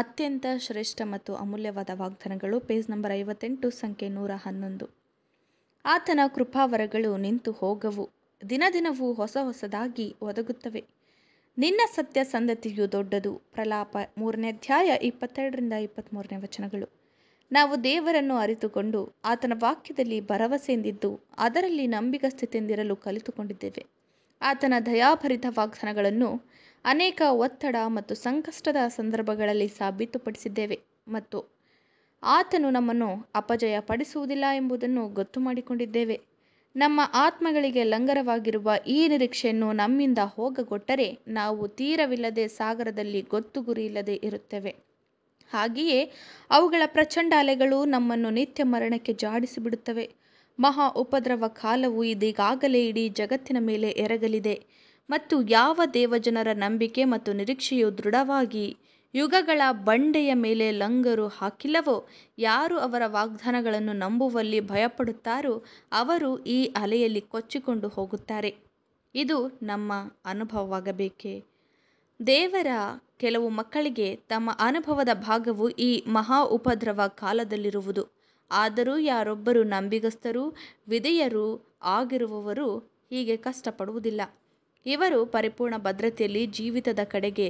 ಅತ್ಯಂತ ಶ್ರೇಷ್ಠ ಮತ್ತು ಅಮೂಲ್ಯವಾದ ವಾಗ್ದಾನಗಳು ಪೇಜ್ ನಂಬರ್ ಐವತ್ತೆಂಟು ಸಂಖ್ಯೆ ನೂರ ಹನ್ನೊಂದು ಆತನ ಕೃಪಾವರಗಳು ನಿಂತು ಹೋಗವು ದಿನ ದಿನವೂ ಹೊಸ ಹೊಸದಾಗಿ ಒದಗುತ್ತವೆ ನಿನ್ನ ಸತ್ಯ ಸಂದತಿಯು ದೊಡ್ಡದು ಪ್ರಲಾಪ ಮೂರನೇ ಅಧ್ಯಾಯ ಇಪ್ಪತ್ತೆರಡರಿಂದ ಇಪ್ಪತ್ತ್ಮೂರನೇ ವಚನಗಳು ನಾವು ದೇವರನ್ನು ಅರಿತುಕೊಂಡು ಆತನ ವಾಕ್ಯದಲ್ಲಿ ಭರವಸೆಯಿಂದಿದ್ದು ಅದರಲ್ಲಿ ನಂಬಿಗಸ್ಥಿತಿಯಿಂದಿರಲು ಕಲಿತುಕೊಂಡಿದ್ದೇವೆ ಆತನ ದಯಾಭರಿತ ವಾಗ್ದಾನಗಳನ್ನು ಅನೇಕ ಒತ್ತಡ ಮತ್ತು ಸಂಕಷ್ಟದ ಸಂದರ್ಭಗಳಲ್ಲಿ ಸಾಬೀತುಪಡಿಸಿದ್ದೇವೆ ಮತ್ತು ಆತನು ನಮ್ಮನ್ನು ಅಪಜಯ ಪಡಿಸುವುದಿಲ್ಲ ಎಂಬುದನ್ನು ಗೊತ್ತು ಮಾಡಿಕೊಂಡಿದ್ದೇವೆ ನಮ್ಮ ಆತ್ಮಗಳಿಗೆ ಲಂಗರವಾಗಿರುವ ಈ ನಿರೀಕ್ಷೆಯನ್ನು ನಮ್ಮಿಂದ ಹೋಗಗೊಟ್ಟರೆ ನಾವು ತೀರವಿಲ್ಲದೆ ಸಾಗರದಲ್ಲಿ ಗೊತ್ತು ಗುರಿಯಿಲ್ಲದೆ ಇರುತ್ತೇವೆ ಹಾಗೆಯೇ ಅವುಗಳ ಪ್ರಚಂಡ ಅಲೆಗಳು ನಮ್ಮನ್ನು ನಿತ್ಯ ಮರಣಕ್ಕೆ ಜಾಡಿಸಿಬಿಡುತ್ತವೆ ಮಹಾ ಉಪದ್ರವ ಕಾಲವು ಇದೀಗಾಗಲೇ ಇಡೀ ಜಗತ್ತಿನ ಮೇಲೆ ಎರಗಲಿದೆ ಮತ್ತು ಯಾವ ದೇವಜನರ ನಂಬಿಕೆ ಮತ್ತು ನಿರೀಕ್ಷೆಯು ದೃಢವಾಗಿ ಯುಗಗಳ ಬಂಡೆಯ ಮೇಲೆ ಲಂಗರು ಹಾಕಿಲ್ಲವೋ ಯಾರು ಅವರ ವಾಗ್ದಾನಗಳನ್ನು ನಂಬುವಲ್ಲಿ ಭಯಪಡುತ್ತಾರೋ ಅವರು ಈ ಅಲೆಯಲ್ಲಿ ಕೊಚ್ಚಿಕೊಂಡು ಹೋಗುತ್ತಾರೆ ಇದು ನಮ್ಮ ಅನುಭವವಾಗಬೇಕೇ ದೇವರ ಕೆಲವು ಮಕ್ಕಳಿಗೆ ತಮ್ಮ ಅನುಭವದ ಭಾಗವು ಈ ಮಹಾ ಉಪದ್ರವ ಕಾಲದಲ್ಲಿರುವುದು ಆದರೂ ಯಾರೊಬ್ಬರು ನಂಬಿಗಸ್ತರು ವಿಧೇಯರೂ ಆಗಿರುವವರು ಹೀಗೆ ಕಷ್ಟಪಡುವುದಿಲ್ಲ ಇವರು ಪರಿಪೂರ್ಣ ಭದ್ರತೆಯಲ್ಲಿ ಜೀವಿತದ ಕಡೆಗೆ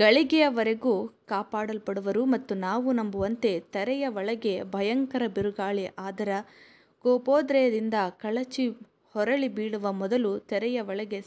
ಗಳಿಗೆಯವರೆಗೂ ಕಾಪಾಡಲ್ಪಡುವರು ಮತ್ತು ನಾವು ನಂಬುವಂತೆ ತೆರೆಯ ಒಳಗೆ ಭಯಂಕರ ಬಿರುಗಾಳಿ ಆದರ ಕೋಪೋದ್ರಯದಿಂದ ಕಳಚಿ ಹೊರಳಿ ಬೀಳುವ ಮೊದಲು ತೆರೆಯ ಒಳಗೆ